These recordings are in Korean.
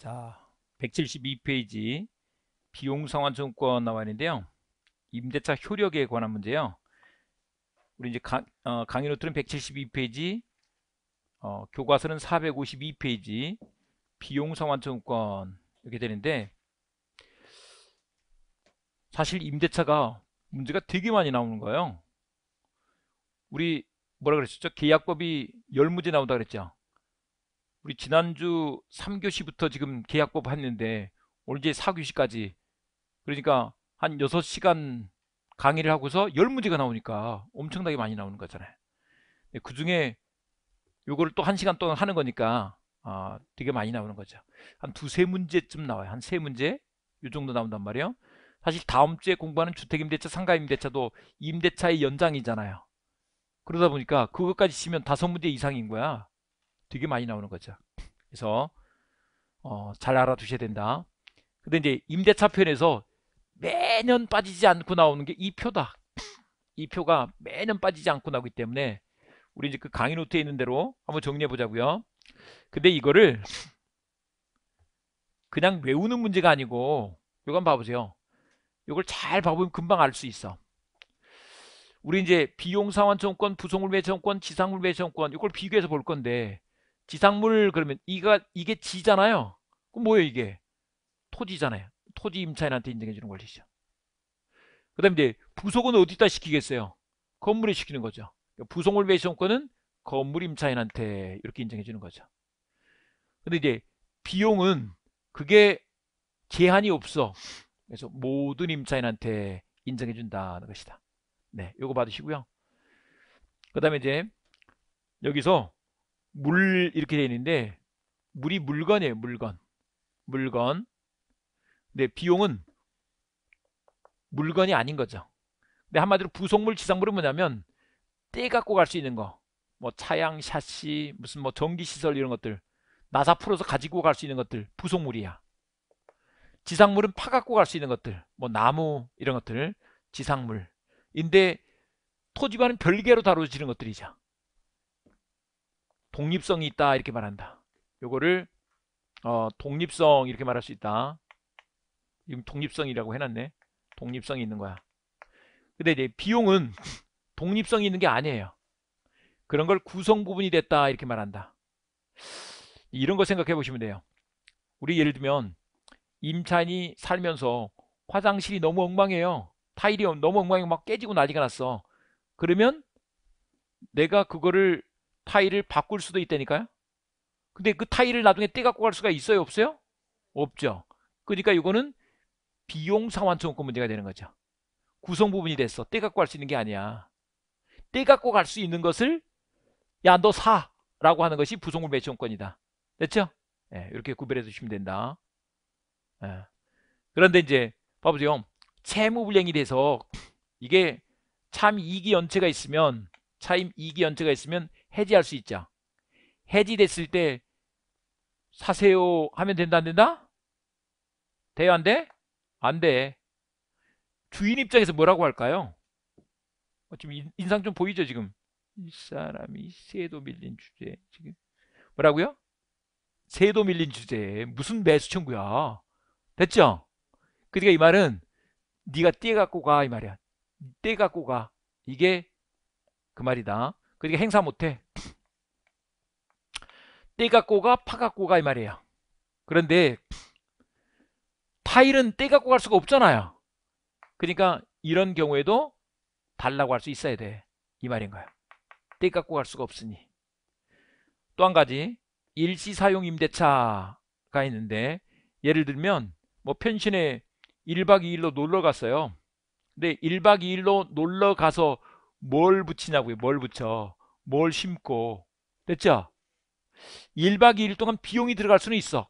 자, 172페이지 비용상환증권 나와 있는데요. 임대차 효력에 관한 문제요. 우리 이제 강, 어, 강의 노트은 172페이지, 어, 교과서는 452페이지, 비용상환증권 이렇게 되는데 사실 임대차가 문제가 되게 많이 나오는 거예요. 우리 뭐라 그랬었죠? 계약법이 열무제 나온다 그랬죠? 우리 지난주 3교시부터 지금 계약법 했는데 오늘 이제 4교시까지 그러니까 한 6시간 강의를 하고서 10문제가 나오니까 엄청나게 많이 나오는 거잖아요 네, 그 중에 요거를 또 1시간 동안 하는 거니까 아, 되게 많이 나오는 거죠 한 두세 문제쯤 나와요 한 세 문제 요 정도 나온단 말이에요 사실 다음 주에 공부하는 주택임대차 상가임대차도 임대차의 연장이잖아요 그러다 보니까 그것까지 치면 다섯 문제 이상인 거야 되게 많이 나오는 거죠. 그래서 어, 잘 알아두셔야 된다. 근데 이제 임대차 편에서 매년 빠지지 않고 나오는 게 이 표다. 이 표가 매년 빠지지 않고 나오기 때문에 우리 이제 그 강의 노트에 있는 대로 한번 정리해 보자고요. 근데 이거를 그냥 외우는 문제가 아니고 요거 한번 봐보세요. 요걸 잘 봐보면 금방 알 수 있어. 우리 이제 비용상환 정권, 부속물매정권, 지상물매정권 이걸 비교해서 볼 건데 지상물 그러면 이가 이게 지잖아요. 그럼 뭐예요 이게? 토지잖아요. 토지 임차인한테 인정해 주는 권리죠. 그다음에 이제 부속은 어디다 시키겠어요? 건물에 시키는 거죠. 그러니까 부속물 배시권은 건물 임차인한테 이렇게 인정해 주는 거죠. 근데 이제 비용은 그게 제한이 없어. 그래서 모든 임차인한테 인정해 준다는 것이다. 네, 요거 받으시고요. 그다음에 이제 여기서 물 이렇게 돼 있는데 물이 물건이에요 물건 물건 근데 비용은 물건이 아닌 거죠 근데 한마디로 부속물 지상물은 뭐냐면 떼 갖고 갈 수 있는 거뭐 차양 샷시 무슨 뭐 전기시설 이런 것들 나사 풀어서 가지고 갈 수 있는 것들 부속물이야 지상물은 파 갖고 갈 수 있는 것들 뭐 나무 이런 것들 지상물인데 토지관은 별개로 다루어지는 것들이죠 독립성이 있다 이렇게 말한다. 요거를 어, 독립성 이렇게 말할 수 있다. 지금 독립성이라고 해놨네. 독립성이 있는 거야. 근데 이제 비용은 독립성이 있는 게 아니에요. 그런 걸 구성 부분이 됐다 이렇게 말한다. 이런 거 생각해 보시면 돼요. 우리 예를 들면 임찬이 살면서 화장실이 너무 엉망해요. 타일이 너무 엉망이고 막 깨지고 난리가 났어. 그러면 내가 그거를 타일을 바꿀 수도 있다니까요 근데 그 타일을 나중에 떼갖고 갈 수가 있어요 없어요? 없죠 그러니까 이거는 비용 상환증권 문제가 되는 거죠 구성 부분이 됐어 떼갖고 갈 수 있는 게 아니야 떼갖고 갈 수 있는 것을 야 너사 라고 하는 것이 부속물 매치권이다 됐죠? 네, 이렇게 구별해 주시면 된다 네. 그런데 이제 봐보세요 채무불량이 돼서 이게 참 이기 연체가 있으면 차임 이기 연체가 있으면 해지할 수 있죠. 해지됐을 때 사세요 하면 된다 안 된다? 돼요 안 돼? 안 돼. 주인 입장에서 뭐라고 할까요? 어, 지금 인상 좀 보이죠 지금? 이 사람이 세도 밀린 주제 지금 뭐라고요? 세도 밀린 주제 무슨 매수 청구야 됐죠? 그러니까 이 말은 네가 떼갖고 가 이 말이야 떼갖고 가 이게 그 말이다 그러니까 행사 못해 때가꼬 가, 파가꼬가이 말이에요 그런데 파일은 때가꼬갈 수가 없잖아요 그러니까 이런 경우에도 달라고 할 수 있어야 돼이 말인 거야 때가꼬갈 수가 없으니 또 한 가지 일시사용 임대차가 있는데 예를 들면 뭐 편신에 1박 2일로 놀러 갔어요 근데 1박 2일로 놀러 가서 뭘 붙이냐고요 뭘 붙여 뭘 심고 됐죠? 1박 2일 동안 비용이 들어갈 수는 있어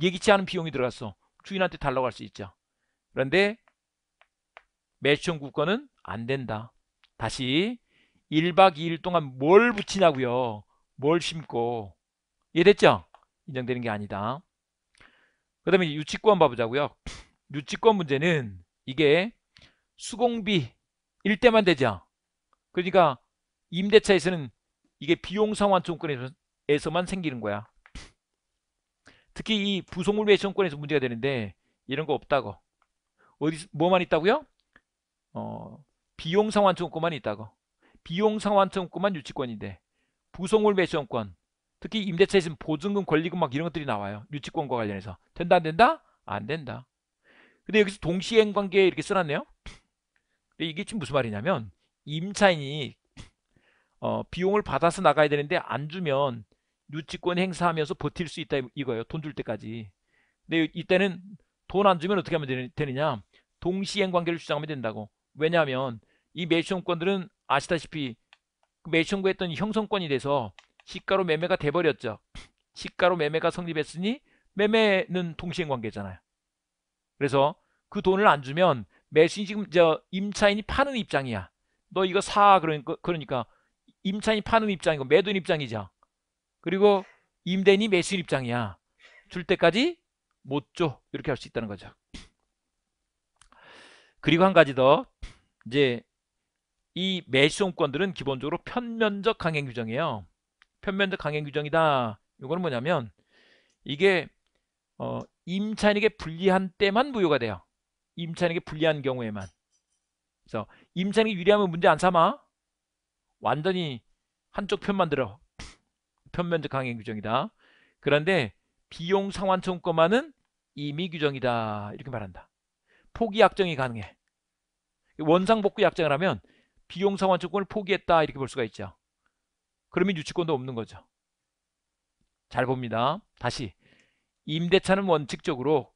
예기치 않은 비용이 들어갔어 주인한테 달라고 할 수 있죠 그런데 매수청 국권은 안 된다 다시 1박 2일 동안 뭘 붙이냐고요 뭘 심고 이해됐죠? 인정되는 게 아니다 그 다음에 유치권 봐보자고요 유치권 문제는 이게 수공비 일 때만 되죠 그러니까 임대차에서는 이게 비용 상환증권에서만 생기는 거야. 특히 이 부속물 매수권에서 문제가 되는데 이런 거 없다고. 어디 뭐만 있다고요? 어, 비용 상환증권만 있다고. 비용 상환증권만 유치권인데 부속물 매수권 특히 임대차에서는 보증금 권리금 막 이런 것들이 나와요. 유치권과 관련해서. 된다 안 된다? 안 된다. 근데 여기서 동시행 관계 이렇게 써놨네요. 근데 이게 지금 무슨 말이냐면 임차인이 어, 비용을 받아서 나가야 되는데 안 주면 유치권 행사하면서 버틸 수 있다 이거예요. 돈 줄 때까지. 근데 이때는 돈 안 주면 어떻게 하면 되느냐? 동시행관계를 주장하면 된다고. 왜냐하면 이 매수권들은 형 아시다시피 그 매수청구 했던 형성권이 돼서 시가로 매매가 돼버렸죠. 시가로 매매가 성립했으니 매매는 동시행관계잖아요. 그래서 그 돈을 안 주면 매수인 지금 저 임차인이 파는 입장이야. 너 이거 사 그러니까, 그러니까 임차인이 파는 입장이고 매도인 입장이죠. 그리고 임대인이 매수인 입장이야. 줄 때까지 못 줘. 이렇게 할 수 있다는 거죠. 그리고 한 가지 더 이제 이 매수용권들은 기본적으로 편면적 강행 규정이에요. 편면적 강행 규정이다. 이거는 뭐냐면 이게 어, 임차인에게 불리한 때만 무효가 돼요. 임차인에게 불리한 경우에만. 그래서 임차인에게 유리하면 문제 안 삼아. 완전히 한쪽 편만 들어 편면적 강행 규정이다. 그런데 비용 상환청 거만은 임의 규정이다. 이렇게 말한다. 포기 약정이 가능해. 원상복구 약정을 하면 비용 상환청권을 포기했다. 이렇게 볼 수가 있죠. 그러면 유치권도 없는 거죠. 잘 봅니다. 다시 임대차는 원칙적으로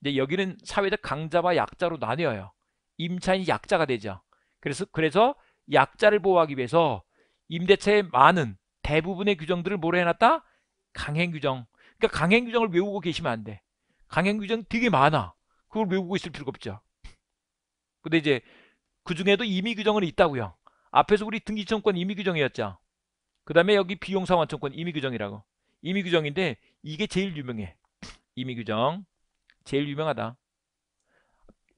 이제 여기는 사회적 강자와 약자로 나뉘어요. 임차인이 약자가 되죠. 그래서 그래서 약자를 보호하기 위해서 임대차의 많은 대부분의 규정들을 뭐로 해놨다? 강행규정 그러니까 강행규정을 외우고 계시면 안돼 강행규정 되게 많아 그걸 외우고 있을 필요가 없죠 근데 이제 그 중에도 임의 규정은 있다고요 앞에서 우리 등기청권 임의 규정이었죠 그 다음에 여기 비용상환청권 임의 규정이라고 임의 규정인데 이게 제일 유명해 임의 규정 제일 유명하다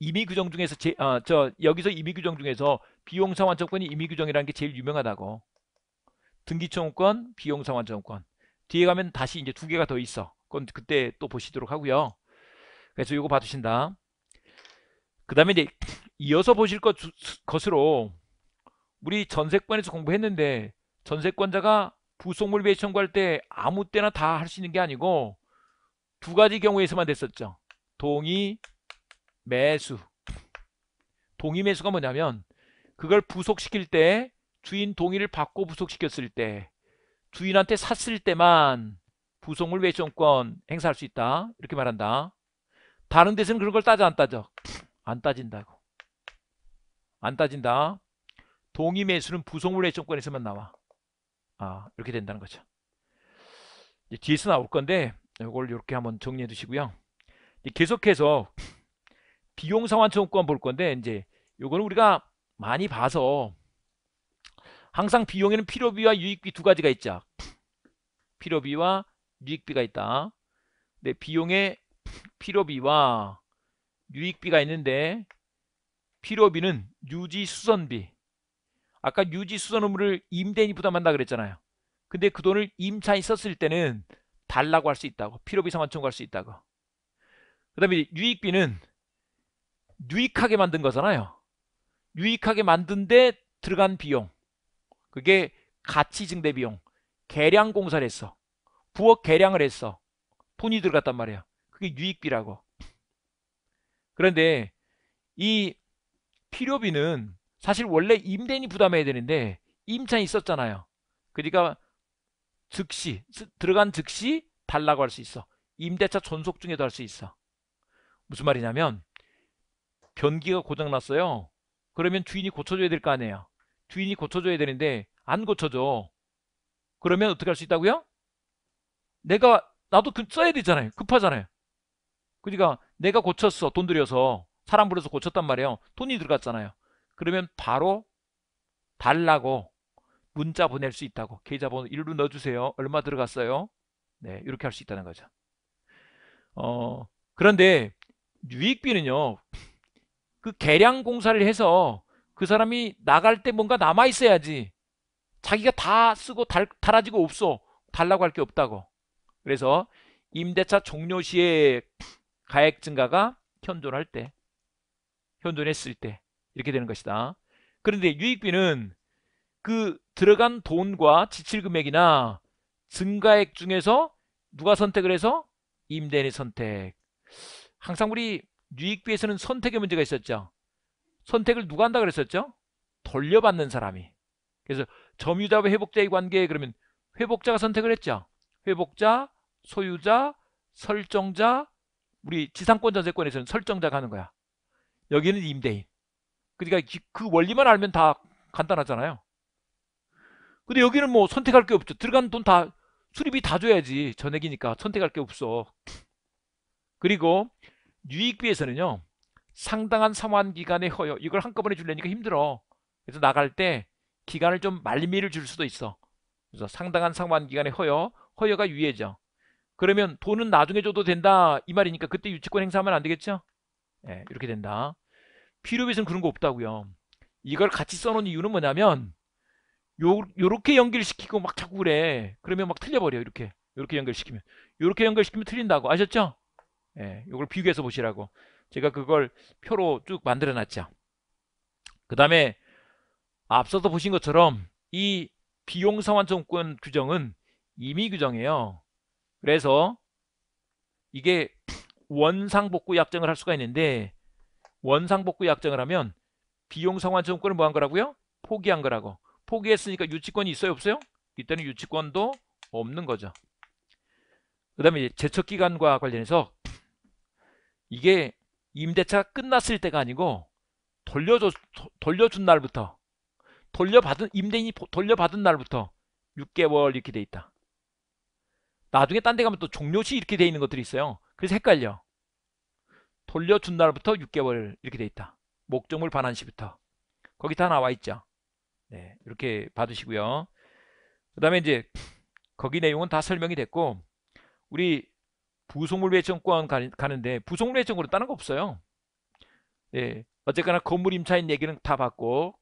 임의 규정 중에서 제, 아, 저 여기서 임의 규정 중에서 비용 상환 정권이 임의 규정이라는 게 제일 유명하다고. 등기청구권, 비용 상환 정권. 뒤에 가면 다시 이제 두 개가 더 있어. 그건 그때 또 보시도록 하고요. 그래서 이거 봐주신다그 다음에 이제 이어서 보실 것, 것으로 우리 전세권에서 공부했는데 전세권자가 부속물 배 청구할 때 아무 때나 다 할 수 있는 게 아니고 두 가지 경우에서만 됐었죠. 동의, 매수. 동의 매수가 뭐냐면 그걸 부속시킬 때 주인 동의를 받고 부속시켰을 때 주인한테 샀을 때만 부속물 외전권 행사할 수 있다 이렇게 말한다 다른 데서는 그런 걸 따져 안 따져 안 따진다고 안 따진다 동의 매수는 부속물 외전권에서만 나와 아 이렇게 된다는 거죠 뒤에서 나올 건데 이걸 이렇게 한번 정리해 두시고요 계속해서 비용 상환청구권 볼 건데 이제 요거는 우리가 많이 봐서 항상 비용에는 필요비와 유익비 두 가지가 있죠. 필요비와 유익비가 있다. 근데 비용에 필요비와 유익비가 있는데 필요비는 유지수선비 아까 유지수선 의무를 임대인이 부담한다 그랬잖아요 근데 그 돈을 임차인 썼을 때는 달라고 할 수 있다고 필요비 상환 청구할 수 있다고 그 다음에 유익비는 유익하게 만든 거잖아요 유익하게 만든데 들어간 비용 그게 가치 증대 비용 개량 공사를 했어 부엌 개량을 했어 돈이 들어갔단 말이야 그게 유익비라고 그런데 이 필요비는 사실 원래 임대인이 부담해야 되는데 임차인 있었잖아요 그러니까 즉시 들어간 즉시 달라고 할 수 있어 임대차 전속 중에도 할 수 있어 무슨 말이냐면 변기가 고장났어요 그러면 주인이 고쳐줘야 될 거 아니에요 주인이 고쳐줘야 되는데 안 고쳐줘 그러면 어떻게 할 수 있다고요? 내가 나도 그 써야 되잖아요 급하잖아요 그러니까 내가 고쳤어 돈 들여서 사람 불러서 고쳤단 말이에요 돈이 들어갔잖아요 그러면 바로 달라고 문자 보낼 수 있다고 계좌번호 일로 넣어주세요 얼마 들어갔어요 네 이렇게 할 수 있다는 거죠 어 그런데 유익비는요 그계량 공사를 해서 그 사람이 나갈 때 뭔가 남아 있어야지 자기가 다 쓰고 달, 달아지고 없어 달라고 할 게 없다고 그래서 임대차 종료 시에 가액 증가가 현존할 때 현존했을 때 이렇게 되는 것이다 그런데 유익비는 그 들어간 돈과 지출 금액이나 증가액 중에서 누가 선택을 해서 임대인의 선택 항상 우리 유익비에서는 선택의 문제가 있었죠. 선택을 누가 한다 그랬었죠? 돌려받는 사람이. 그래서 점유자와 회복자의 관계에 그러면 회복자가 선택을 했죠. 회복자, 소유자, 설정자, 우리 지상권 전세권에서는 설정자가 하는 거야. 여기는 임대인. 그러니까 그 원리만 알면 다 간단하잖아요. 근데 여기는 뭐 선택할 게 없죠. 들어간 돈 다 수리비 다 줘야지. 전액이니까 선택할 게 없어. 그리고 유익비에서는요 상당한 상환기간의 허여 이걸 한꺼번에 줄려니까 힘들어 그래서 나갈 때 기간을 좀 말미를 줄 수도 있어 그래서 상당한 상환기간의 허여 허여가 유예죠 그러면 돈은 나중에 줘도 된다 이 말이니까 그때 유치권 행사하면 안 되겠죠 네, 이렇게 된다 필요비에서는 그런 거 없다고요 이걸 같이 써놓은 이유는 뭐냐면 요, 요렇게 연결시키고 막 자꾸 그래 그러면 막 틀려버려 이렇게 이렇게 연결시키면 요렇게 연결시키면 틀린다고 아셨죠? 예, 이걸 비교해서 보시라고 제가 그걸 표로 쭉 만들어 놨죠 그 다음에 앞서도 보신 것처럼 이 비용 상환청권 규정은 임의 규정이에요 그래서 이게 원상복구 약정을 할 수가 있는데 원상복구 약정을 하면 비용 상환청권을 뭐한 거라고요? 포기한 거라고 포기했으니까 유치권이 있어요 없어요? 이때는 유치권도 없는 거죠 그 다음에 제척기간과 관련해서 이게 임대차가 끝났을 때가 아니고 돌려줘, 돌려준 날부터 돌려받은 임대인이 돌려받은 날부터 6개월 이렇게 돼 있다. 나중에 딴 데 가면 또 종료시 이렇게 돼 있는 것들이 있어요. 그래서 헷갈려. 돌려준 날부터 6개월 이렇게 돼 있다. 목적물 반환 시부터. 거기 다 나와 있죠. 네, 이렇게 받으시고요그 다음에 이제 거기 내용은 다 설명이 됐고 우리 부속물 외청권 가는데 부속물 외청권은 다른 거 없어요. 예, 어쨌거나 건물 임차인 얘기는 다 봤고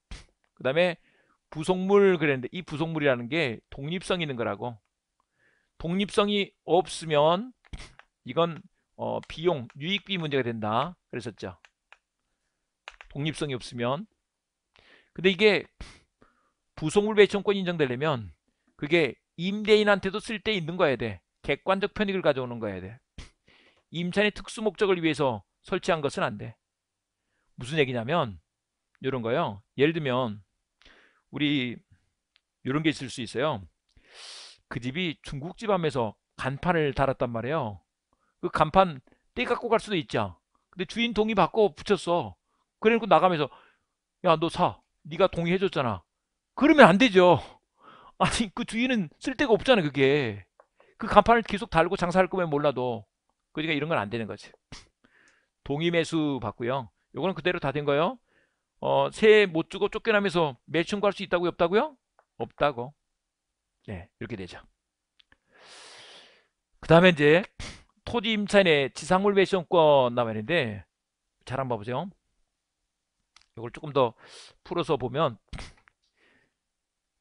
그 다음에 부속물 그랬는데 이 부속물이라는 게 독립성 있는 거라고 독립성이 없으면 이건 어, 비용 유익비 문제가 된다 그랬었죠 독립성이 없으면 근데 이게 부속물 배청권 인정되려면 그게 임대인한테도 쓸 때 있는 거야 돼 객관적 편익을 가져오는 거야 돼. 임차인의 특수 목적을 위해서 설치한 것은 안 돼. 무슨 얘기냐면 이런 거요. 예를 들면 우리 이런 게 있을 수 있어요. 그 집이 중국집 하면서 간판을 달았단 말이에요. 그 간판 떼 갖고 갈 수도 있죠. 근데 주인 동의 받고 붙였어. 그래놓고 나가면서 야 너 사. 네가 동의해줬잖아. 그러면 안 되죠. 아니 그 주인은 쓸데가 없잖아 그게. 그 간판을 계속 달고 장사할 거면 몰라도 그러니까 이런 건 안 되는 거지. 동의 매수 받고요. 요거는 그대로 다 된 거예요. 어, 새해 못 주고 쫓겨나면서 매춘 구할 수 있다고요? 없다고요? 없다고. 네, 이렇게 되죠. 그 다음에 이제 토지 임차인의 지상물 매수권 나 남았는데 잘 한번 봐보세요 이걸 조금 더 풀어서 보면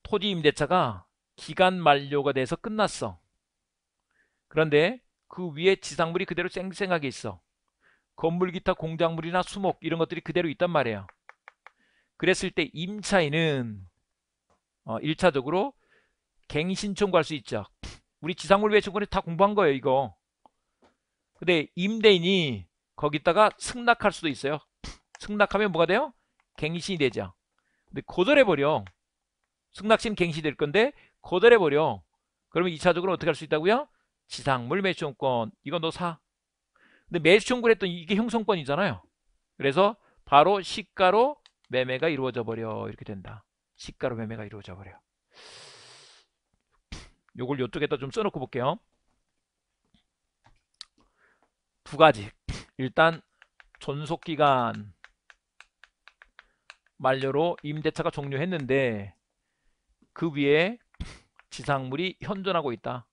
토지 임대차가 기간 만료가 돼서 끝났어. 그런데 그 위에 지상물이 그대로 쌩쌩하게 있어. 건물 기타 공작물이나 수목 이런 것들이 그대로 있단 말이에요. 그랬을 때 임차인은 어, 1차적으로 갱신청 구할 수 있죠. 우리 지상물 외청권에 다 공부한 거예요. 이거. 근데 임대인이 거기다가 승낙할 수도 있어요. 승낙하면 뭐가 돼요? 갱신이 되죠. 근데 거절해버려. 승낙심 갱신될 건데 거절해버려. 그러면 2차적으로 어떻게 할 수 있다고요? 지상물 매수증권 이건너 사. 근데 매수증권 했던 이게 형성권이잖아요. 그래서 바로 시가로 매매가 이루어져 버려 이렇게 된다. 시가로 매매가 이루어져 버려. 요걸 요쪽에다 좀 써놓고 볼게요. 두 가지. 일단 존속기간 만료로 임대차가 종료했는데 그 위에 지상물이 현존하고 있다.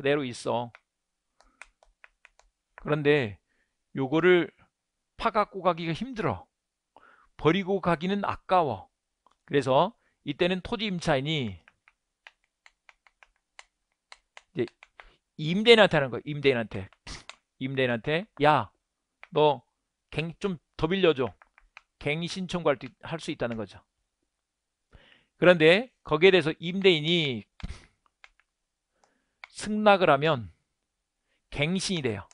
그대로 있어 그런데 요거를 파갖고 가기가 힘들어 버리고 가기는 아까워 그래서 이때는 토지 임차인이 이제 임대인한테 하는 거야 임대인한테 임대인한테 야 너 갱 좀 더 빌려줘 갱 신청 할수 있다는 거죠 그런데 거기에 대해서 임대인이 승낙을 하면 갱신이 돼요.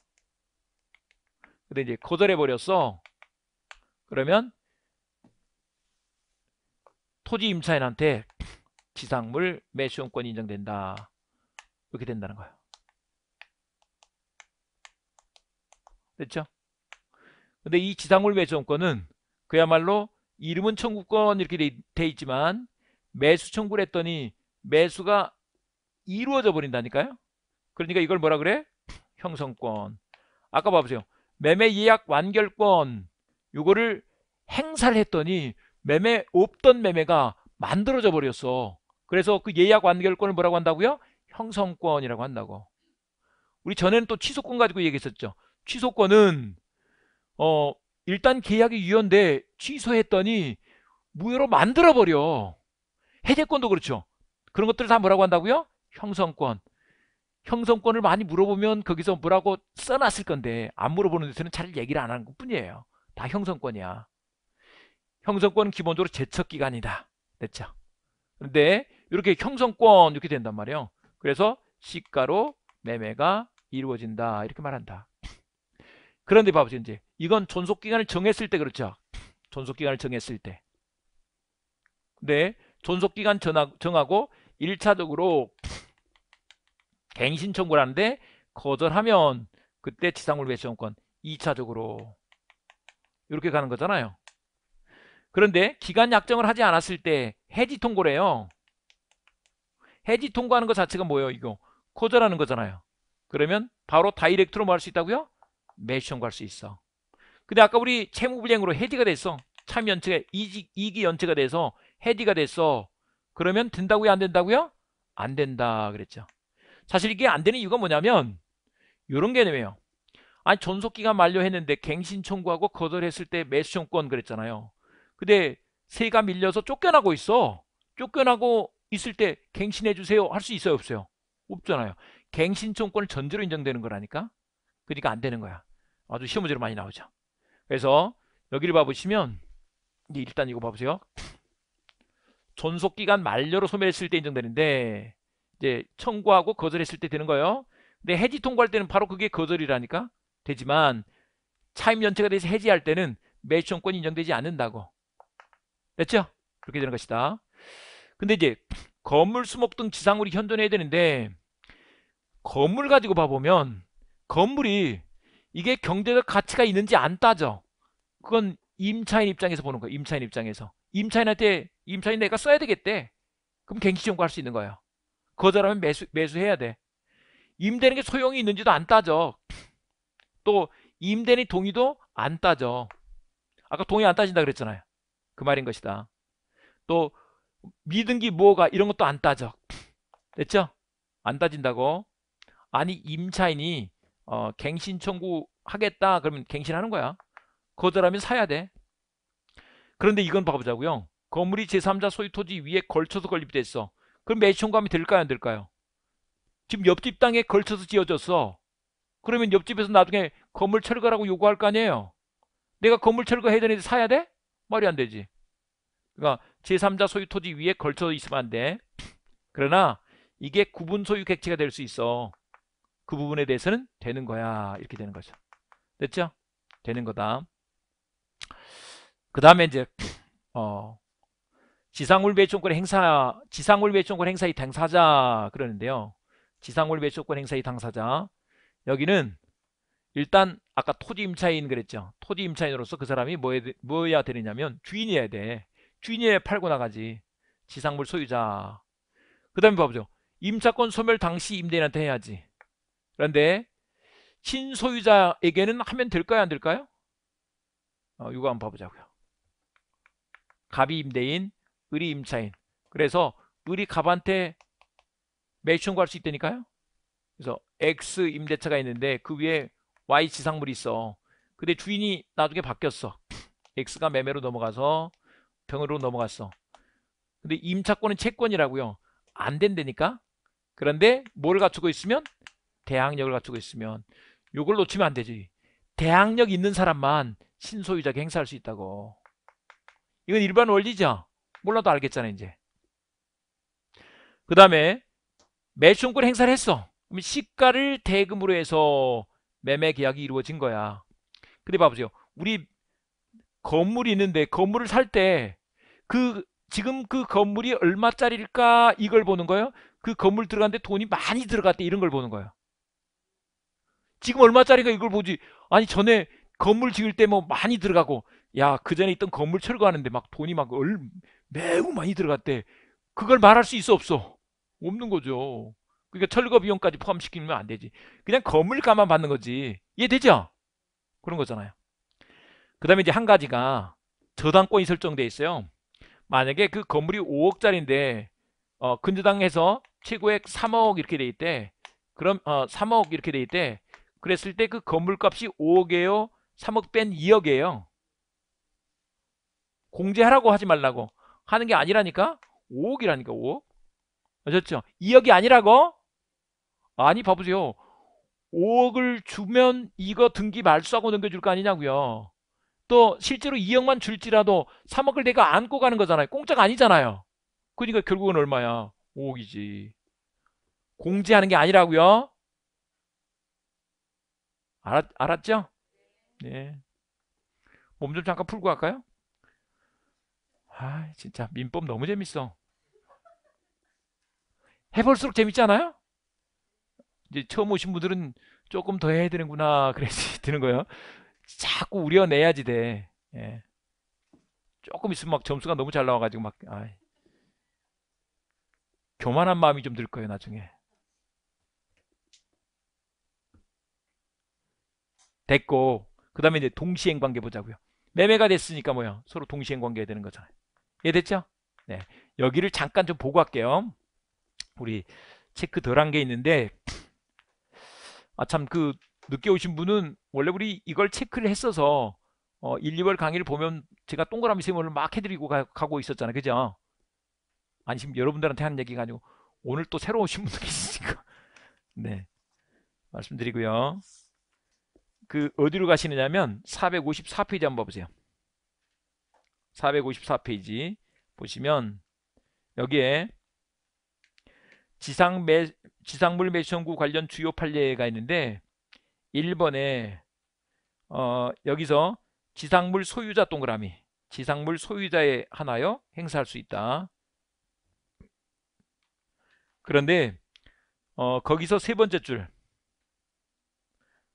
근데 이제 거절해버렸어. 그러면 토지 임차인한테 지상물 매수용권이 인정된다. 이렇게 된다는 거예요. 됐죠? 근데 이 지상물 매수용권은 그야말로 이름은 청구권 이렇게 돼 있지만 매수 청구를 했더니 매수가 이루어져 버린다니까요. 그러니까 이걸 뭐라 그래? 형성권. 아까 봐보세요. 매매 예약 완결권. 요거를 행사를 했더니 매매 없던 매매가 만들어져 버렸어. 그래서 그 예약 완결권을 뭐라고 한다고요? 형성권이라고 한다고. 우리 전에는 또 취소권 가지고 얘기했었죠. 취소권은 어 일단 계약이 유연돼 취소했더니 무효로 만들어 버려. 해제권도 그렇죠. 그런 것들을 다 뭐라고 한다고요? 형성권. 형성권을 많이 물어보면 거기서 뭐라고 써놨을 건데 안 물어보는 데서는 잘 얘기를 안 하는 것 뿐이에요. 다 형성권이야. 형성권은 기본적으로 제척기간이다. 됐죠? 그런데 이렇게 형성권 이렇게 된단 말이에요. 그래서 시가로 매매가 이루어진다. 이렇게 말한다. 그런데 봐보세요. 이제 이건 존속기간을 정했을 때 그렇죠. 존속기간을 정했을 때. 근데 존속기간 정하고 1차적으로 갱신 청구를 하는데 거절하면 그때 지상물 배치원권 2차적으로 이렇게 가는 거잖아요. 그런데 기간 약정을 하지 않았을 때 해지 통고래요. 해지 통고하는 것 자체가 뭐예요? 이거 거절하는 거잖아요. 그러면 바로 다이렉트로 뭐 할 수 있다고요? 매시 청구할 수 있어. 근데 아까 우리 채무불량으로 해지가 됐어. 참 연체가 이직, 이기 연체가 돼서 해지가 됐어. 그러면 된다고요? 안 된다고요? 안 된다 그랬죠. 사실 이게 안 되는 이유가 뭐냐면 이런 개념이에요. 아니 존속기간 만료했는데 갱신 청구하고 거절했을 때 매수청권 그랬잖아요. 근데 세가 밀려서 쫓겨나고 있어. 쫓겨나고 있을 때 갱신해 주세요 할 수 있어요 없어요? 없잖아요. 갱신 청구권을 전제로 인정되는 거라니까. 그러니까 안 되는 거야. 아주 시험 문제로 많이 나오죠. 그래서 여기를 봐보시면 예, 일단 이거 봐보세요. 존속기간 만료로 소멸했을 때 인정되는데 이제 청구하고 거절했을 때 되는 거예요. 근데 해지 통과할 때는 바로 그게 거절이라니까 되지만 차임 연체가 돼서 해지할 때는 매수권이 청 인정되지 않는다고. 됐죠? 그렇게 되는 것이다. 근데 이제 건물, 수목 등 지상물이 현존해야 되는데 건물 가지고 봐보면 건물이 이게 경제적 가치가 있는지 안 따져. 그건 임차인 입장에서 보는 거야. 임차인 입장에서. 임차인한테 임차인 내가 써야 되겠대. 그럼 갱신 청구할 수 있는 거예요. 거절하면 그 매수, 매수해야 돼. 임대는 게 소용이 있는지도 안 따져. 또 임대인의 동의도 안 따져. 아까 동의 안 따진다 그랬잖아요. 그 말인 것이다. 또 미등기 뭐가 이런 것도 안 따져. 됐죠? 안 따진다고. 아니 임차인이 어, 갱신 청구 하겠다 그러면 갱신하는 거야. 거절하면 그 사야 돼. 그런데 이건 봐보자고요. 건물이 제3자 소유 토지 위에 걸쳐서 건립됐어. 그럼 매시청감이 될까요 안 될까요 지금 옆집 땅에 걸쳐서 지어졌어 그러면 옆집에서 나중에 건물 철거라고 요구할 거 아니에요 내가 건물 철거해야 되는데 사야 돼? 말이 안 되지 그러니까 제3자 소유 토지 위에 걸쳐 있으면 안돼 그러나 이게 구분 소유 객체가 될 수 있어 그 부분에 대해서는 되는 거야 이렇게 되는 거죠 됐죠? 되는 거다 그 다음에 이제 어 지상물배정권 행사 지상물배정권 행사의 당사자 그러는데요. 지상물배정권 행사의 당사자 여기는 일단 아까 토지 임차인 그랬죠. 토지 임차인으로서 그 사람이 뭐 뭐야 되느냐면 주인이어야 돼. 주인이 팔고 나가지. 지상물 소유자. 그 다음에 봐보죠. 임차권 소멸 당시 임대인한테 해야지. 그런데 친소유자에게는 하면 될까요? 안 될까요? 어, 이거 한번 봐보자고요. 갑이 임대인, 의리 임차인. 그래서 의리 갑한테 매춘 구할 수 있다니까요. 그래서 X 임대차가 있는데 그 위에 Y 지상물이 있어. 근데 주인이 나중에 바뀌었어. X가 매매로 넘어가서 병으로 넘어갔어. 근데 임차권은 채권이라고요. 안 된다니까. 그런데 뭘 갖추고 있으면 대항력을 갖추고 있으면 요걸 놓치면 안 되지. 대항력 있는 사람만 신소유자게 행사할 수 있다고. 이건 일반 원리죠. 몰라도 알겠잖아요 이제 그 다음에 매수권 행사를 했어 그럼 시가를 대금으로 해서 매매 계약이 이루어진 거야 근데 봐보세요 우리 건물이 있는데 건물을 살 때 그 지금 그 건물이 얼마짜리일까 이걸 보는 거예요 그 건물 들어갔는데 돈이 많이 들어갔대 이런 걸 보는 거예요 지금 얼마짜리가 이걸 보지 아니 전에 건물 지을 때 뭐 많이 들어가고 야그 전에 있던 건물 철거하는데 막 돈이 막 얼, 매우 많이 들어갔대. 그걸 말할 수 있어 없어? 없는 거죠. 그러니까 철거 비용까지 포함시키면 안 되지. 그냥 건물가만 받는 거지. 이해되죠? 그런 거잖아요. 그 다음에 이제 한 가지가 저당권이 설정돼 있어요. 만약에 그 건물이 5억짜리인데 어, 근저당해서 최고액 3억 이렇게 돼 있대. 그럼 어, 3억 이렇게 돼 있대. 그랬을 때 그 건물값이 5억이에요. 3억 뺀 2억이에요. 공제하라고 하지 말라고. 하는 게 아니라니까 5억이라니까 5억 아셨죠? 2억이 아니라고? 아니 봐보세요 5억을 주면 이거 등기 말소하고 넘겨줄 거 아니냐고요 또 실제로 2억만 줄지라도 3억을 내가 안고 가는 거잖아요 공짜가 아니잖아요 그러니까 결국은 얼마야 5억이지 공제하는 게 아니라고요 알았, 알았죠? 네. 몸 좀 잠깐 풀고 갈까요? 아 진짜 민법 너무 재밌어 해볼수록 재밌잖아요 이제 처음 오신 분들은 조금 더 해야 되는구나 그래서 드는 거예요 자꾸 우려내야지 돼 예. 조금 있으면 막 점수가 너무 잘 나와가지고 막 아이. 교만한 마음이 좀 들 거예요 나중에 됐고 그 다음에 이제 동시행 관계 보자고요 매매가 됐으니까 뭐야 서로 동시행 관계가 되는 거잖아요 이해됐죠? 네. 여기를 잠깐 좀 보고 갈게요 우리 체크 덜 한 게 있는데 아참 그 늦게 오신 분은 원래 우리 이걸 체크를 했어서 어 1, 2월 강의를 보면 제가 동그라미 세모를 막 해드리고 가, 고 있었잖아요. 그죠? 아니 지금 여러분들한테 하는 얘기가 아니고 오늘 또 새로 오신 분도 계시니까 네 말씀드리고요. 그 어디로 가시느냐면 454페이지 한번 봐보세요. 454페이지 보시면 여기에 지상 매, 지상물 매수구 관련 주요 판례가 있는데 1번에 어, 여기서 지상물 소유자 동그라미 지상물 소유자에 하나요 행사할 수 있다 그런데 어, 거기서 세 번째 줄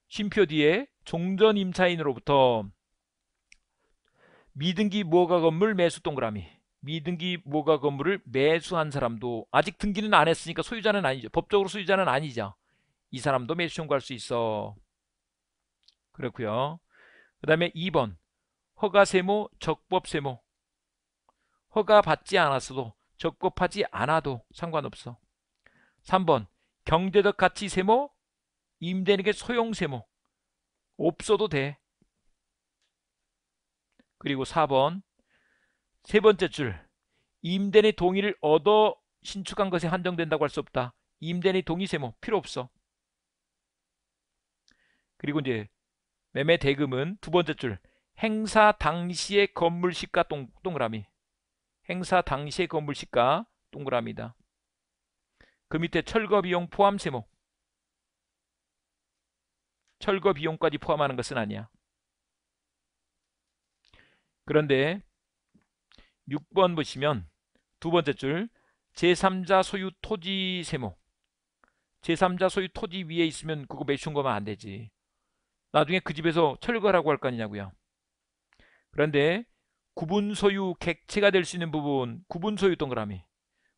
쉼표 뒤에 종전 임차인으로부터 미등기 무허가 건물 매수 동그라미 미등기 무허가 건물을 매수한 사람도 아직 등기는 안 했으니까 소유자는 아니죠 법적으로 소유자는 아니죠 이 사람도 매수 청구할 수 있어 그렇고요 그 다음에 2번 허가세모적법세모 허가 받지 않았어도 적법하지 않아도 상관없어 3번 경제적 가치 세모 임대인에게 소용 세모 없어도 돼 그리고 4번 세 번째 줄 임대인의 동의를 얻어 신축한 것에 한정된다고 할 수 없다. 임대인의 동의 세모 필요 없어. 그리고 이제 매매 대금은 두 번째 줄 행사 당시의 건물 시가 동, 동그라미 행사 당시의 건물 시가 동그라미다. 그 밑에 철거 비용 포함 세모 철거 비용까지 포함하는 것은 아니야. 그런데 6번 보시면 두 번째 줄 제3자 소유 토지 세모 제3자 소유 토지 위에 있으면 그거 매춘 거면 안 되지 나중에 그 집에서 철거라고 할 거 아니냐고요 그런데 구분 소유 객체가 될 수 있는 부분 구분 소유 동그라미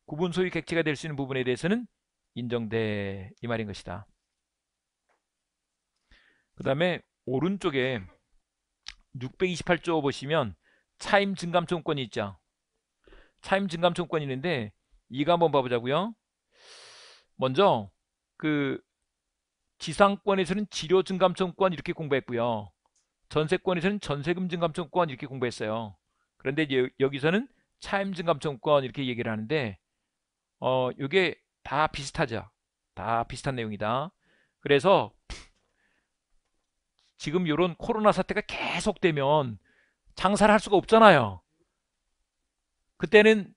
구분 소유 객체가 될 수 있는 부분에 대해서는 인정돼 이 말인 것이다 그 다음에 오른쪽에 628조 보시면 차임 증감증권이 있죠. 차임 증감증권이 있는데 이거 한번 봐보자고요. 먼저 그 지상권에서는 지료 증감증권 이렇게 공부했고요. 전세권에서는 전세금 증감증권 이렇게 공부했어요. 그런데 여기서는 차임 증감증권 이렇게 얘기를 하는데 어 이게 다 비슷하죠. 다 비슷한 내용이다. 그래서 지금 이런 코로나 사태가 계속되면 장사를 할 수가 없잖아요. 그때는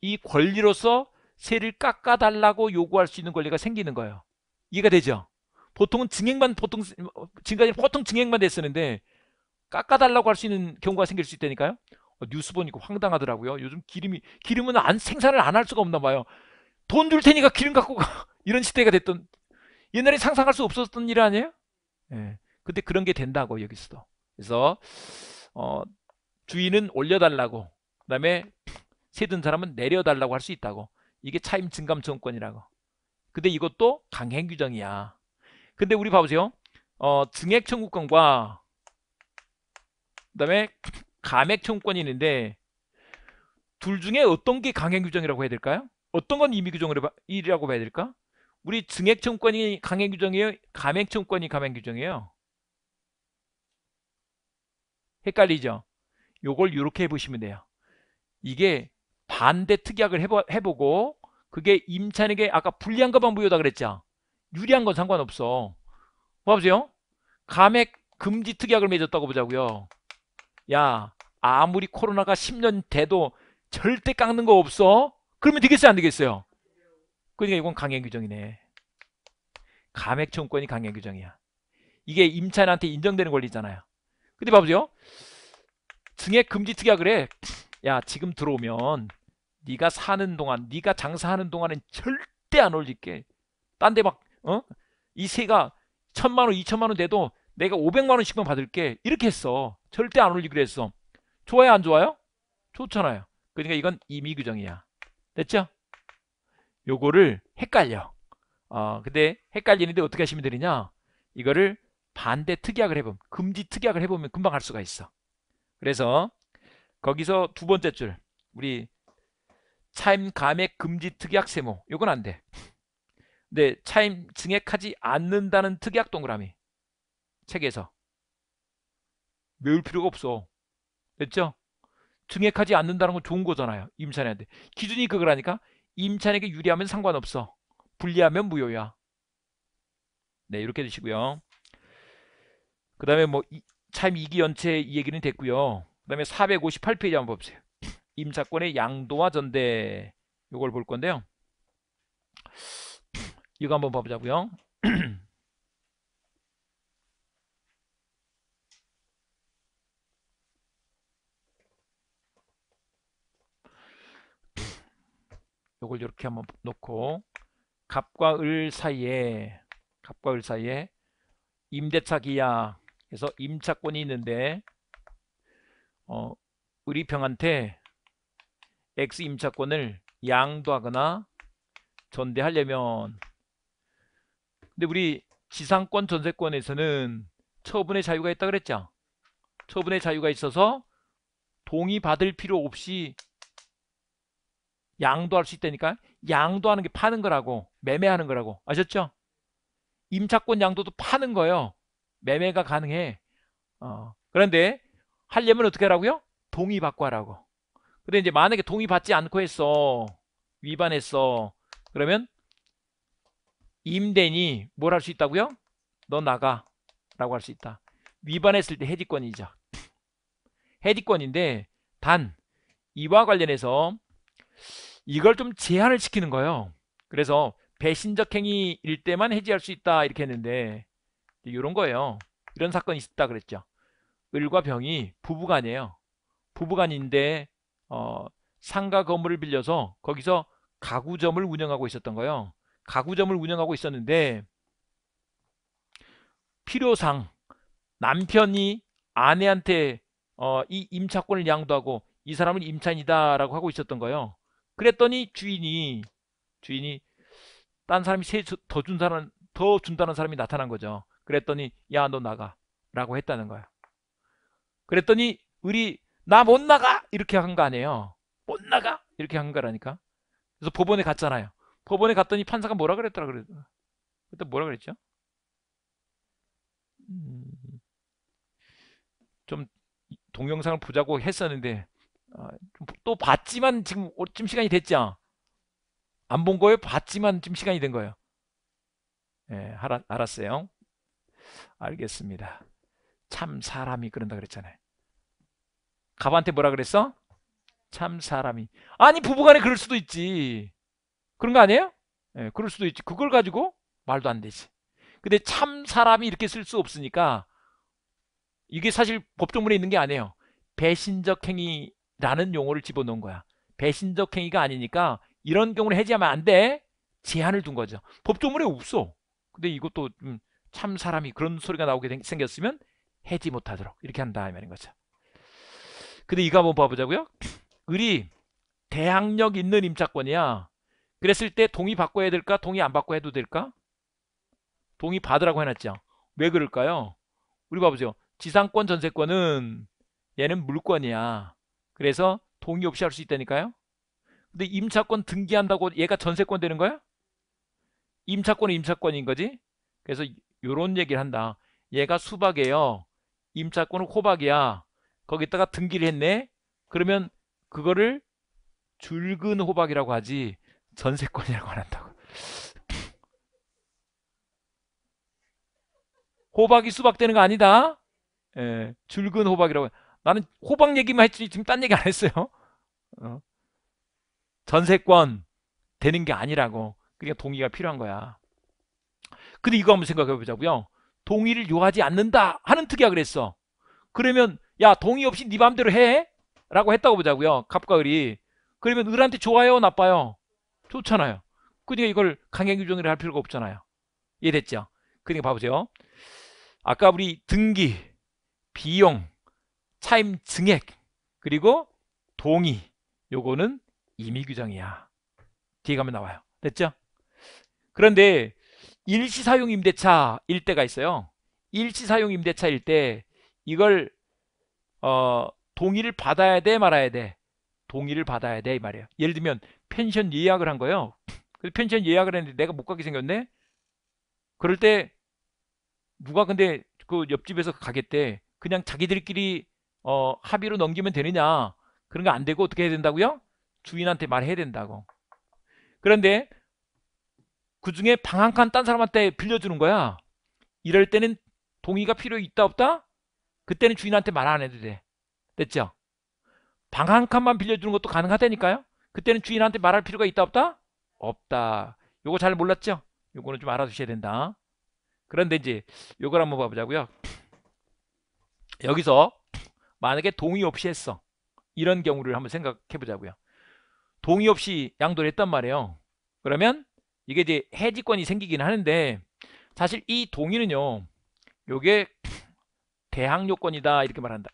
이 권리로서 세를 깎아달라고 요구할 수 있는 권리가 생기는 거예요. 이해가 되죠? 보통은 증액만 보통 지금까지 보통 증액만 됐었는데 깎아달라고 할 수 있는 경우가 생길 수 있다니까요. 어, 뉴스 보니까 황당하더라고요. 요즘 기름이 기름은 안 생산을 안 할 수가 없나 봐요. 돈 줄 테니까 기름 갖고 가 이런 시대가 됐던 옛날에 상상할 수 없었던 일 아니에요? 예. 근데 그런 게 된다고 여기서도 그래서 어, 주인은 올려달라고 그 다음에 세든 사람은 내려달라고 할 수 있다고 이게 차임 증감 증권이라고 근데 이것도 강행 규정이야 근데 우리 봐보세요 어, 증액 청구권과 그 다음에 감액 청구권이 있는데 둘 중에 어떤 게 강행 규정이라고 해야 될까요? 어떤 건 임의 규정이라고 봐야 될까? 우리 증액 청구권이 강행 규정이에요? 감액 청구권이 감액 규정이에요? 헷갈리죠? 요걸 이렇게 해보시면 돼요. 이게 반대 특약을 해보, 해보고 그게 임찬에게 아까 불리한 것만 무여다 그랬죠? 유리한 건 상관없어. 뭐 보세요? 감액 금지 특약을 맺었다고 보자고요. 야 아무리 코로나가 10년 돼도 절대 깎는 거 없어? 그러면 되겠어요? 안 되겠어요? 그러니까 이건 강행 규정이네. 감액 청구권이 강행 규정이야. 이게 임차인한테 인정되는 권리잖아요. 근데 봐보세요. 증액 금지 특약 그래 야 지금 들어오면 네가 사는 동안 네가 장사하는 동안은 절대 안 올릴게 딴데막 어? 이 세가 천만 원 이천만 원 돼도 내가 오백만 원씩만 받을게 이렇게 했어 절대 안 올리기로 했어 좋아요 안 좋아요? 좋잖아요 그러니까 이건 임의 규정이야 됐죠? 요거를 헷갈려 어, 근데 헷갈리는데 어떻게 하시면 되느냐 이거를 반대 특약을 해보면 금지 특약을 해보면 금방 할 수가 있어 그래서 거기서 두 번째 줄 우리 차임 감액 금지 특약 세모 이건 안 돼. 근데 차임 증액하지 않는다는 특약 동그라미 책에서 외울 필요가 없어. 됐죠? 증액하지 않는다는 건 좋은 거잖아요. 임차에한테 기준이 그거라니까 임산에게 차 유리하면 상관없어. 불리하면 무효야. 네 이렇게 되시고요. 그 다음에 뭐 이, 참 이기연체 얘기는 됐고요. 그 다음에 458페이지 한번 보세요. 임차권의 양도와 전대 이걸 볼 건데요. 이거 한번 봐보자고요. 이걸 이렇게 한번 놓고 갑과 을 사이에 갑과 을 사이에 임대차 기약 그래서 임차권이 있는데 어, 의리평한테 X 임차권을 양도하거나 전대하려면 근데 우리 지상권 전세권에서는 처분의 자유가 있다 그랬죠 처분의 자유가 있어서 동의받을 필요 없이 양도할 수 있다니까 양도하는 게 파는 거라고 매매하는 거라고 아셨죠? 임차권 양도도 파는 거예요 매매가 가능해. 어, 그런데 하려면 어떻게 하라고요? 동의 받고 하라고. 근데 이제 만약에 동의 받지 않고 했어. 위반했어. 그러면 임대인이 뭘 할 수 있다고요? 너 나가. 라고 할 수 있다. 위반했을 때 해지권이죠. 해지권인데 단 이와 관련해서 이걸 좀 제한을 시키는 거예요. 그래서 배신적 행위일 때만 해지할 수 있다 이렇게 했는데 이런 예, 거예요. 이런 사건이 있었다 그랬죠. 을과 병이 부부간이에요. 부부간인데 어, 상가 건물을 빌려서 거기서 가구점을 운영하고 있었던 거예요. 가구점을 운영하고 있었는데 필요상 남편이 아내한테 어, 이 임차권을 양도하고 이 사람은 임차인이다 라고 하고 있었던 거예요. 그랬더니 주인이 주인이 딴 사람이 세더준 사람 더 준다는 사람이 나타난 거죠. 그랬더니 야 너 나가 라고 했다는 거야 그랬더니 우리 나 못 나가 이렇게 한 거 아니에요 못 나가 이렇게 한 거라니까 그래서 법원에 갔잖아요 법원에 갔더니 판사가 뭐라 그랬더라 그랬 그때 뭐라 그랬죠 음, 좀 동영상을 보자고 했었는데 아, 또 봤지만 지금 좀 시간이 됐죠 안 본 거예요 봤지만 좀 시간이 된 거예요 예, 알았, 알았어요 알겠습니다. 참 사람이 그런다 그랬잖아요. 갑한테 뭐라 그랬어? 참 사람이. 아니 부부간에 그럴 수도 있지. 그런 거 아니에요? 예, 그럴 수도 있지. 그걸 가지고 말도 안 되지. 근데 참 사람이 이렇게 쓸 수 없으니까 이게 사실 법조문에 있는 게 아니에요. 배신적 행위라는 용어를 집어넣은 거야. 배신적 행위가 아니니까 이런 경우를 해지하면안 돼. 제한을 둔 거죠. 법조문에 없어. 근데 이것도 좀참 사람이 그런 소리가 나오게 생겼으면 해지 못하도록 이렇게 한다 이 말인 거죠. 근데 이거 한번 봐보자고요. 을이 대항력 있는 임차권이야. 그랬을 때 동의 바꿔야 될까? 동의 안 바꿔 해도 될까? 동의 받으라고 해놨죠. 왜 그럴까요? 우리 봐보세요 지상권 전세권은 얘는 물권이야. 그래서 동의 없이 할 수 있다니까요. 근데 임차권 등기한다고 얘가 전세권 되는 거야? 임차권은 임차권인 거지. 그래서 요런 얘기를 한다. 얘가 수박이에요. 임차권은 호박이야. 거기다가 등기를 했네. 그러면 그거를 줄근 호박이라고 하지 전세권이라고 안 한다고. 호박이 수박 되는 거 아니다. 예, 줄근 호박이라고. 나는 호박 얘기만 했지 지금 딴 얘기 안 했어요. 어. 전세권 되는 게 아니라고. 그러니까 동의가 필요한 거야. 근데 이거 한번 생각해 보자고요. 동의를 요하지 않는다 하는 특약을 그랬어. 그러면 야 동의 없이 네음대로 해? 라고 했다고 보자고요. 갑과 을이. 그러면 을한테 좋아요 나빠요? 좋잖아요. 그러니까 이걸 강행규정이라 할 필요가 없잖아요. 이해됐죠? 그러니까 봐보세요. 아까 우리 등기, 비용, 차임 증액, 그리고 동의 요거는 임의 규정이야. 뒤에 가면 나와요. 됐죠? 그런데 일시사용 임대차일 때가 있어요. 일시사용 임대차일 때 이걸 어, 동의를 받아야 돼 말아야 돼. 동의를 받아야 돼 이 말이에요. 예를 들면 펜션 예약을 한 거예요. 그 펜션 예약을 했는데 내가 못 가게 생겼네. 그럴 때 누가 근데 그 옆집에서 가겠대. 그냥 자기들끼리 어, 합의로 넘기면 되느냐. 그런 거 안 되고 어떻게 해야 된다고요? 주인한테 말해야 된다고. 그런데 그 중에 방한칸딴 사람한테 빌려주는 거야 이럴 때는 동의가 필요 있다 없다? 그때는 주인한테 말 안 해도 돼 됐죠? 방한 칸만 빌려주는 것도 가능하다니까요 그때는 주인한테 말할 필요가 있다 없다? 없다 요거 잘 몰랐죠? 요거는 좀 알아두셔야 된다 그런데 이제 요걸 한번 봐보자고요 여기서 만약에 동의 없이 했어 이런 경우를 한번 생각해 보자고요 동의 없이 양도를 했단 말이에요 그러면 이게 이제 해지권이 생기긴 하는데 사실 이 동의는요 요게 대항 요건이다 이렇게 말한다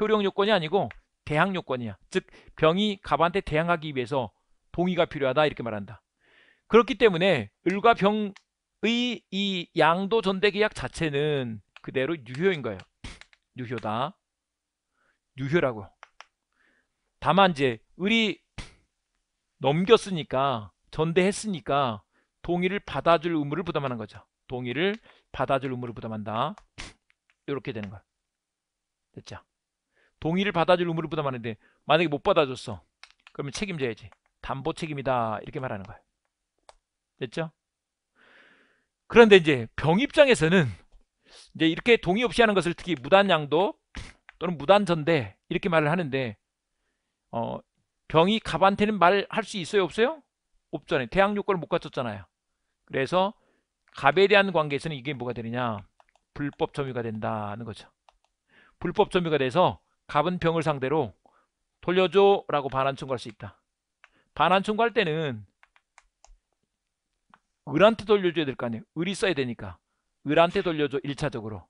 효력 요건이 아니고 대항 요건이야 즉 병이 갑한테 대항하기 위해서 동의가 필요하다 이렇게 말한다 그렇기 때문에 을과 병의 이 양도 전대 계약 자체는 그대로 유효인 거예요 유효다 유효라고 다만 이제 을이 넘겼으니까 전대했으니까 동의를 받아줄 의무를 부담하는 거죠. 동의를 받아줄 의무를 부담한다. 이렇게 되는 거야. 됐죠? 동의를 받아줄 의무를 부담하는데 만약에 못 받아줬어. 그러면 책임져야지. 담보 책임이다. 이렇게 말하는 거야. 됐죠? 그런데 이제 병 입장에서는 이제 이렇게 동의 없이 하는 것을 특히 무단양도 또는 무단전대 이렇게 말을 하는데 어, 병이 갑한테는 말할 수 있어요 없어요? 없잖아요. 대항 요건을 못 갖췄잖아요. 그래서 갑에 대한 관계에서는 이게 뭐가 되느냐 불법 점유가 된다는 거죠. 불법 점유가 돼서 갑은 병을 상대로 돌려줘 라고 반환 청구할 수 있다. 반환 청구할 때는 을한테 돌려줘야 될 거 아니에요. 을이 써야 되니까. 을한테 돌려줘 1차적으로.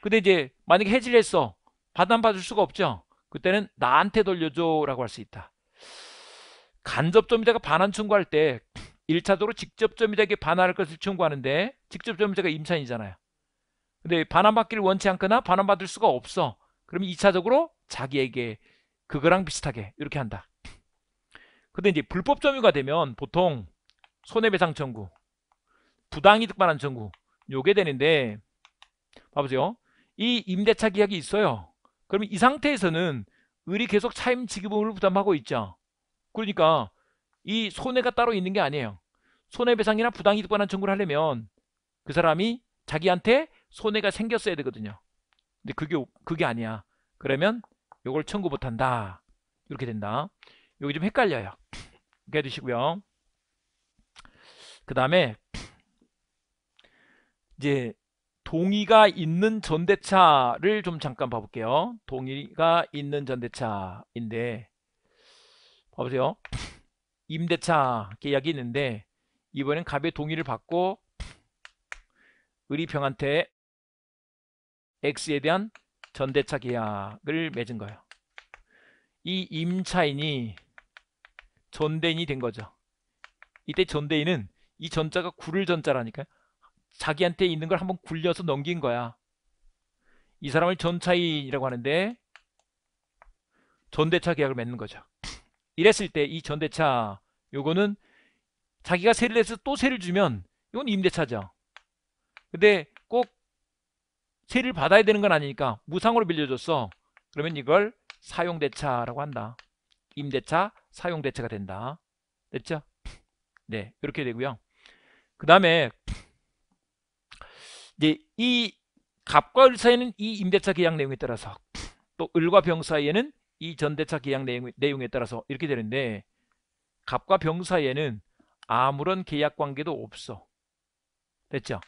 근데 이제 만약에 해지를 했어. 반환 받을 수가 없죠. 그때는 나한테 돌려줘 라고 할 수 있다. 간접점유자가 반환 청구할 때 1차적으로 직접점유자에게 반환할 것을 청구하는데 직접점유자가 임차인이잖아요. 근데 반환받기를 원치 않거나 반환받을 수가 없어. 그럼 2차적으로 자기에게 그거랑 비슷하게 이렇게 한다. 근데 이제 불법 점유가 되면 보통 손해배상 청구, 부당이득 반환 청구 요게 되는데 봐보세요. 이 임대차 계약이 있어요. 그러면 이 상태에서는 을이 계속 차임 지급금을 부담하고 있죠. 그러니까 이 손해가 따로 있는 게 아니에요. 손해배상이나 부당이득 반환 청구를 하려면 그 사람이 자기한테 손해가 생겼어야 되거든요. 근데 그게 그게 아니야. 그러면 이걸 청구 못한다. 이렇게 된다. 여기 좀 헷갈려요. 이렇게 해두시고요. 그 다음에 이제 동의가 있는 전대차를 좀 잠깐 봐볼게요. 동의가 있는 전대차인데 봐보세요. 임대차 계약이 있는데 이번엔 갑의 동의를 받고 의리병한테 X에 대한 전대차 계약을 맺은 거예요. 이 임차인이 전대인이 된 거죠. 이때 전대인은 이 전자가 구를 전자라니까요. 자기한테 있는 걸 한번 굴려서 넘긴 거야. 이 사람을 전차인이라고 하는데 전대차 계약을 맺는 거죠. 이랬을 때 이 전대차 요거는 자기가 세를 내서 또 세를 주면 이건 임대차죠. 근데 꼭 세를 받아야 되는 건 아니니까 무상으로 빌려줬어. 그러면 이걸 사용대차라고 한다. 임대차, 사용대차가 된다. 됐죠? 네, 이렇게 되고요. 그 다음에 이제 이 갑과 을 사이에는 이 임대차 계약 내용에 따라서 또 을과 병 사이에는 이 전대차 계약 내용, 에 따라서 이렇게 되는데 갑과 병 사이에는 아무런 계약 관계도 없어. 됐죠?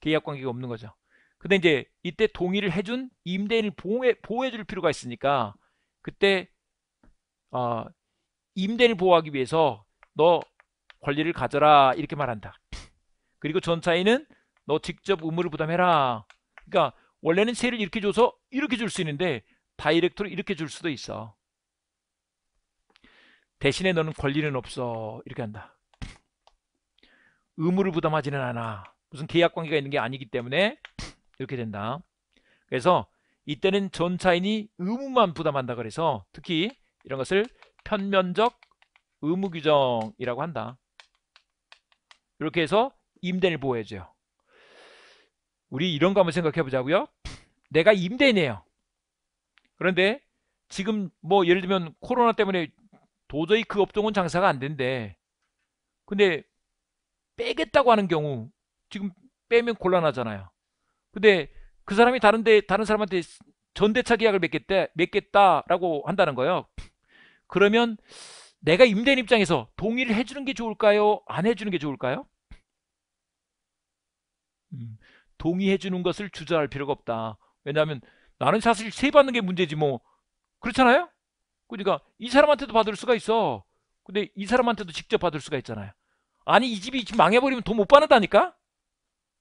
계약 관계가 없는 거죠. 근데 이제 이때 동의를 해준 임대인을 보호해, 보호해줄 필요가 있으니까 그때 어, 임대인을 보호하기 위해서 너 권리를 가져라 이렇게 말한다. 그리고 전차인은 너 직접 의무를 부담해라. 그러니까 원래는 세를 이렇게 줘서 이렇게 줄 수 있는데 다이렉트로 이렇게 줄 수도 있어 대신에 너는 권리는 없어 이렇게 한다 의무를 부담하지는 않아 무슨 계약관계가 있는 게 아니기 때문에 이렇게 된다 그래서 이때는 전차인이 의무만 부담한다 그래서 특히 이런 것을 편면적 의무규정이라고 한다 이렇게 해서 임대를 보호해줘요 우리 이런 거 한번 생각해 보자고요 내가 임대인이에요 그런데 지금 뭐 예를 들면 코로나 때문에 도저히 그 업종은 장사가 안 된대. 근데 빼겠다고 하는 경우 지금 빼면 곤란하잖아요. 근데 그 사람이 다른데 다른 사람한테 전대차 계약을 맺겠다, 맺겠다라고 한다는 거예요. 그러면 내가 임대인 입장에서 동의를 해주는 게 좋을까요? 안 해주는 게 좋을까요? 음, 동의해주는 것을 주저할 필요가 없다. 왜냐하면 나는 사실 세 받는 게 문제지 뭐 그렇잖아요 그러니까 이 사람한테도 받을 수가 있어 근데 이 사람한테도 직접 받을 수가 있잖아요 아니 이 집이 지금 망해버리면 돈 못 받는다니까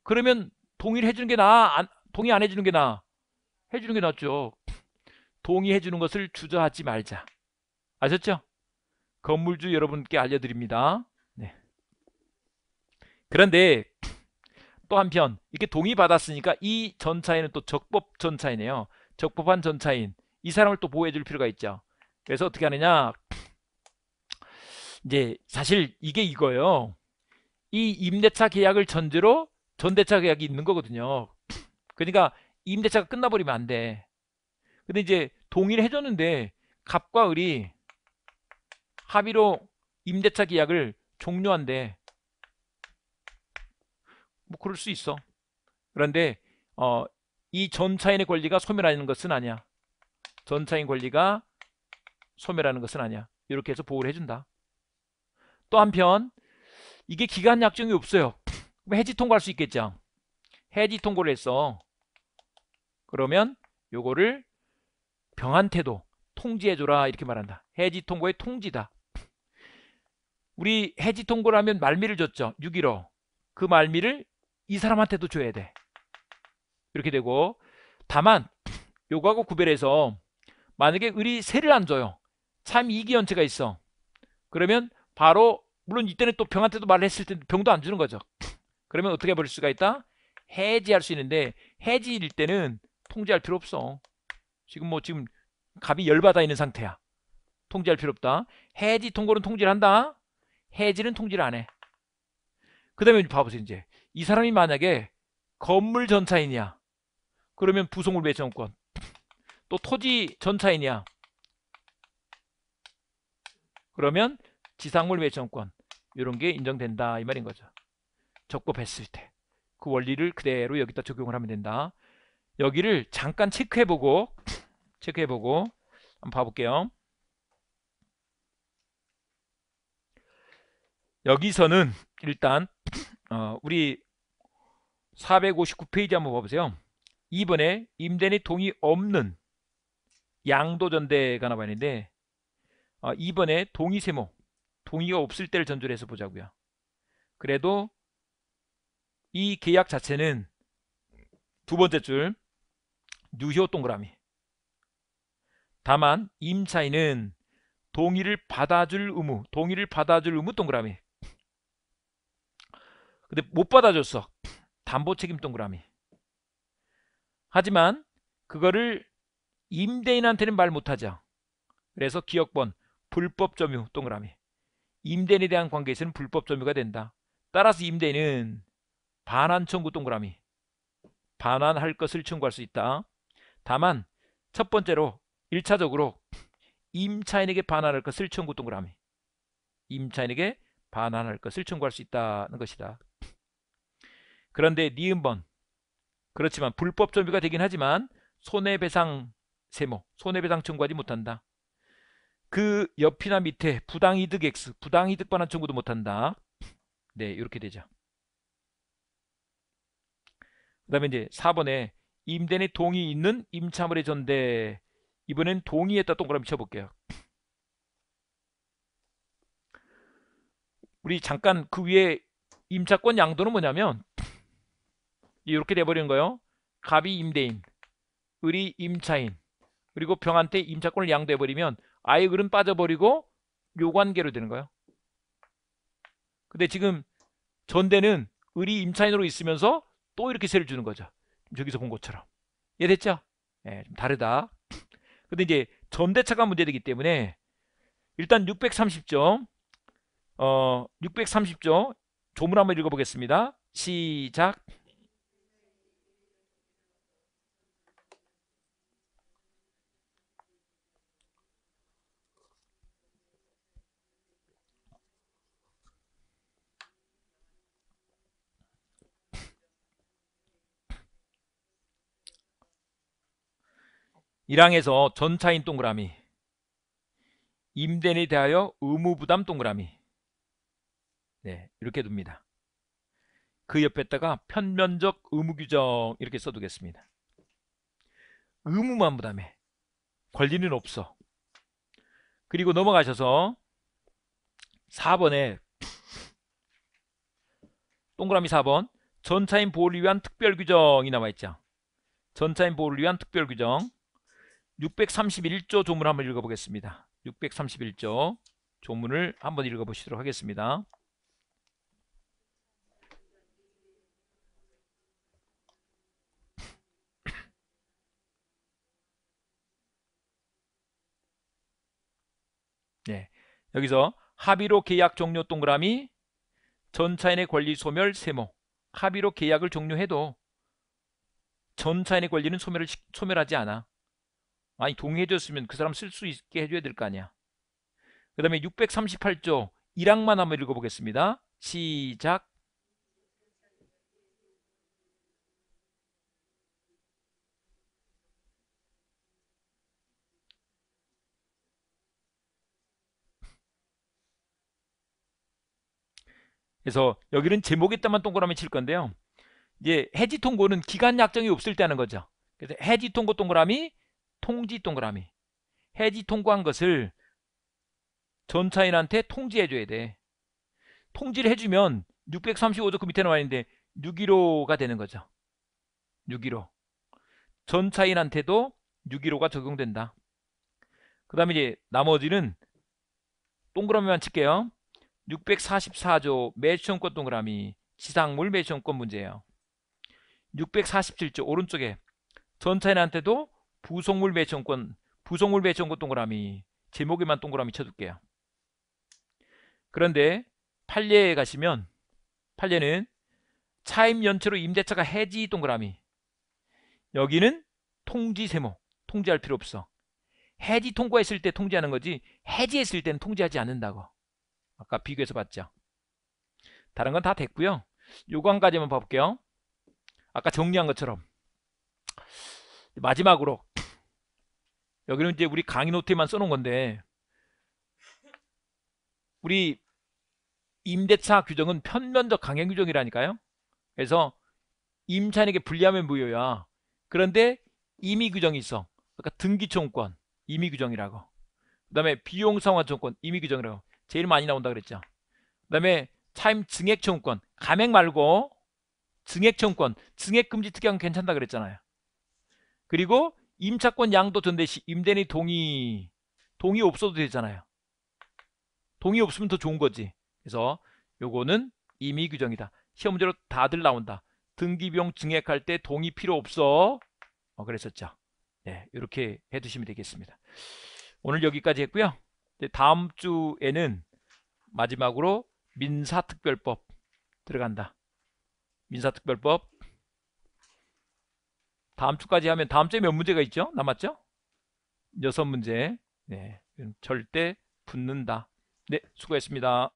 그러면 동의를 해주는 게 나아 안, 동의 안 해주는 게 나아 해주는 게 낫죠 동의해 주는 것을 주저하지 말자 아셨죠? 건물주 여러분께 알려드립니다 네. 그런데 또 한편 이렇게 동의받았으니까 이 전차인은 또 적법 전차이네요. 적법한 전차인 이 사람을 또 보호해 줄 필요가 있죠. 그래서 어떻게 하느냐 이제 사실 이게 이거예요. 이 임대차 계약을 전제로 전대차 계약이 있는 거거든요. 그러니까 임대차가 끝나버리면 안 돼. 근데 이제 동의를 해줬는데 갑과 을이 합의로 임대차 계약을 종료한대. 뭐 그럴 수 있어 그런데 어, 이 전차인의 권리가 소멸하는 것은 아니야 전차인 권리가 소멸하는 것은 아니야 이렇게 해서 보호를 해준다 또 한편 이게 기간 약정이 없어요 해지 통과할 수 있겠죠 해지 통고를 했어 그러면 요거를 병한테도 통지해줘라 이렇게 말한다 해지 통고의 통지다 우리 해지 통고라면 말미를 줬죠 6.15그 말미를 이 사람한테도 줘야 돼 이렇게 되고 다만 요거하고 구별해서 만약에 을이 세를 안 줘요 참 이기연체가 있어 그러면 바로 물론 이때는 또 병한테도 말을 했을 때 병도 안 주는 거죠 그러면 어떻게 해버릴 수가 있다? 해지할 수 있는데 해지일 때는 통제할 필요 없어 지금 뭐 지금 갑이 열받아 있는 상태야 통제할 필요 없다 해지 통고는 통지를 한다 해지는 통지를 안 해그 다음에 봐보세요 이제 이 사람이 만약에 건물 전차이냐 그러면 부속물 배정권 또 토지 전차이냐 그러면 지상물 배정권 이런 게 인정된다 이 말인 거죠 적법했을 때 그 원리를 그대로 여기다 적용을 하면 된다 여기를 잠깐 체크해보고 체크해보고 한번 봐볼게요 여기서는 일단 어, 우리 459페이지 한번 봐보세요. 이번에 임대인의 동의 없는 양도전대가 나와있는데 어, 이번에 동의 세모 동의가 없을 때를 전조로 해서 보자고요. 그래도 이 계약 자체는 두 번째 줄 유효 동그라미 다만 임차인은 동의를 받아줄 의무 동의를 받아줄 의무 동그라미 근데 못 받아줬어 담보 책임 동그라미. 하지만 그거를 임대인한테는 말 못하죠. 그래서 기억번 불법 점유 동그라미. 임대인에 대한 관계에서는 불법 점유가 된다. 따라서 임대인은 반환 청구 동그라미. 반환할 것을 청구할 수 있다. 다만 첫 번째로 1차적으로 임차인에게 반환할 것을 청구 동그라미. 임차인에게 반환할 것을 청구할 수 있다는 것이다. 그런데 니은번 그렇지만 불법 점유가 되긴 하지만 손해배상 세모 손해배상 청구하지 못한다 그 옆이나 밑에 부당이득 X 부당이득 반환 청구도 못한다 네 이렇게 되죠 그 다음에 이제 4번에 임대인의 동의 있는 임차물의 전대 이번엔 동의했다 동그라미 쳐볼게요 우리 잠깐 그 위에 임차권 양도는 뭐냐면 이렇게 돼버리는 거예요. 갑이 임대인, 을이 임차인, 그리고 병한테 임차권을 양도해버리면 아예 그은 빠져버리고 요 관계로 되는 거예요. 근데 지금 전대는 을이 임차인으로 있으면서 또 이렇게 세를 주는 거죠. 여기서 본 것처럼. 이해됐죠? 예, 좀 다르다. 근데 이제 전대차가 문제되기 때문에 일단 6 3 0점어6 3 0점 조문 한번 읽어보겠습니다. 시작 1항에서 전차인 동그라미 임대인에 대하여 의무부담 동그라미 네 이렇게 둡니다. 그 옆에다가 편면적 의무규정 이렇게 써두겠습니다. 의무만 부담해 권리는 없어 그리고 넘어가셔서 4번에 동그라미 4번 전차인 보호를 위한 특별규정이 나와있죠. 전차인 보호를 위한 특별규정 631조 조문을 한번 읽어보겠습니다. 631조 조문을 한번 읽어보시도록 하겠습니다. 네, 여기서 합의로 계약 종료 동그라미 전차인의 권리 소멸 세모 합의로 계약을 종료해도 전차인의 권리는 소멸을, 소멸하지 않아 아니 동의해줬으면 그 사람 쓸 수 있게 해줘야 될 거 아니야 그 다음에 638조 1항만 한번 읽어보겠습니다 시작 그래서 여기는 제목에따만 동그라미 칠 건데요. 이제 해지 통고는 기간 약정이 없을 때 하는 거죠. 그래서 해지 통고 동그라미 통지 동그라미 해지 통과한 것을 전차인한테 통지해줘야 돼 통지를 해주면 635조 그 밑에는 있는데 615가 되는 거죠 615 전차인한테도 615가 적용된다 그 다음에 이제 나머지는 동그라미만 칠게요 644조 매수권권 동그라미 지상물 매수권권 문제예요 647조 오른쪽에 전차인한테도 부속물 배정권 부속물 배정권 동그라미 제목에만 동그라미 쳐둘게요 그런데 판례에 가시면 판례는 차임 연체로 임대차가 해지 동그라미 여기는 통지 세목 통지할 필요 없어 해지 통과했을 때 통지하는 거지 해지했을 때는 통지하지 않는다고 아까 비교해서 봤죠 다른 건 다 됐고요 요거 한 가지만 봐볼게요 아까 정리한 것처럼 마지막으로 여기는 이제 우리 강의 노트에만 써놓은 건데 우리 임대차 규정은 편면적 강행 규정이라니까요. 그래서 임차인에게 불리하면 무효야. 그런데 임의 규정이 있어. 아까 그러니까 등기청구권 임의 규정이라고. 그 다음에 비용상환청권 임의 규정이라고. 제일 많이 나온다 그랬죠. 그 다음에 차임 증액청구권 감액 말고 증액청구권 증액금지 특약은 괜찮다 그랬잖아요. 그리고 임차권 양도 전대시 임대인의 동의 동의 없어도 되잖아요 동의 없으면 더 좋은 거지 그래서 요거는 임의 규정이다 시험 문제로 다들 나온다 등기비용 증액할 때 동의 필요 없어 어, 그랬었죠 네, 이렇게 해두시면 되겠습니다 오늘 여기까지 했고요 다음 주에는 마지막으로 민사특별법 들어간다 민사특별법 다음 주까지 하면 다음 주에 몇 문제가 있죠? 남았죠? 여섯 문제. 네. 절대 붙는다. 네, 수고했습니다.